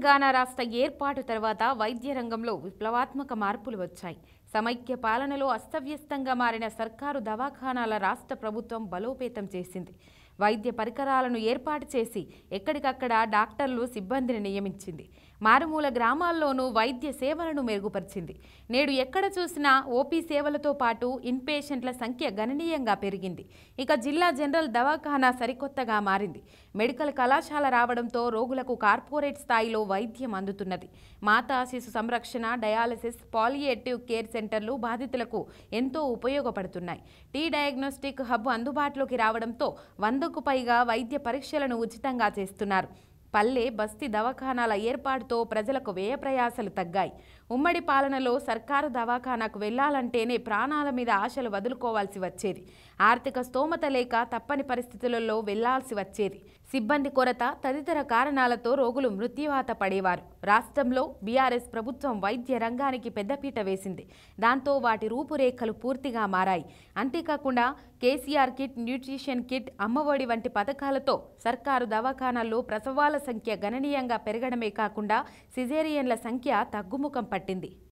తెలంగాణ రాష్ట్ర ఏర్పాటు తర్వాత వైద్య రంగంలో విప్లవాత్మక మార్పులు వచ్చాయి సమైక్య పాలనలో అస్తవ్యస్తంగా మారిన సర్కారు దవాఖానాల రాష్ట్ర ప్రభుత్వం బలోపేతం చేసింది వైద్య పరికరాలను ఏర్పాటు చేసి ఎక్కడికక్కడ డాక్టర్లు సిబ్బందిని నియమించింది మారుమూల గ్రామాల్లోనూ వైద్య సేవలను మెరుగుపరిచింది నేడు ఎక్కడ చూసినా ఓపీ సేవలతో పాటు ఇన్పేషెంట్ల సంఖ్య గణనీయంగా పెరిగింది ఇక జిల్లా జనరల్ దవాఖానా సరికొత్తగా మారింది మెడికల్ కళాశాల రావడంతో రోగులకు కార్పొరేట్ స్థాయిలో వైద్యం అందుతున్నది మాతా శిశు సంరక్షణ డయాలసిస్ పాలియేటివ్ కేర్ సెంటర్లు బాధితులకు ఎంతో ఉపయోగపడుతున్నాయి టీ డయాగ్నోస్టిక్ హబ్ అందుబాటులోకి రావడంతో వందకు పైగా వైద్య పరీక్షలను ఉచితంగా చేస్తున్నారు పల్లె బస్తీ దవాఖానాల ఏర్పాటుతో ప్రజలకు వ్యయ ప్రయాసలు తగ్గాయి ఉమ్మడి పాలనలో సర్కారు దవాఖానాకు వెళ్లాలంటేనే ప్రాణాల మీద ఆశలు వదులుకోవాల్సి వచ్చేది ఆర్థిక స్తోమత లేక తప్పని పరిస్థితులలో వెళ్లాల్సి వచ్చేది సిబ్బంది కొరత తదితర కారణాలతో రోగులు మృత్యువాత పడేవారు రాష్ట్రంలో బీఆర్ఎస్ ప్రభుత్వం వైద్య రంగానికి పెద్దపీట వేసింది దాంతో వాటి రూపురేఖలు పూర్తిగా మారాయి అంతేకాకుండా KCR kit nutrition kit Amma Odi వంటి పథకాలతో సర్కారు దవాఖానాల్లో ప్రసవాల సంఖ్య గణనీయంగా పెరగడమే కాకుండా సిజేరియన్ల సంఖ్య తగ్గుముఖం పట్టింది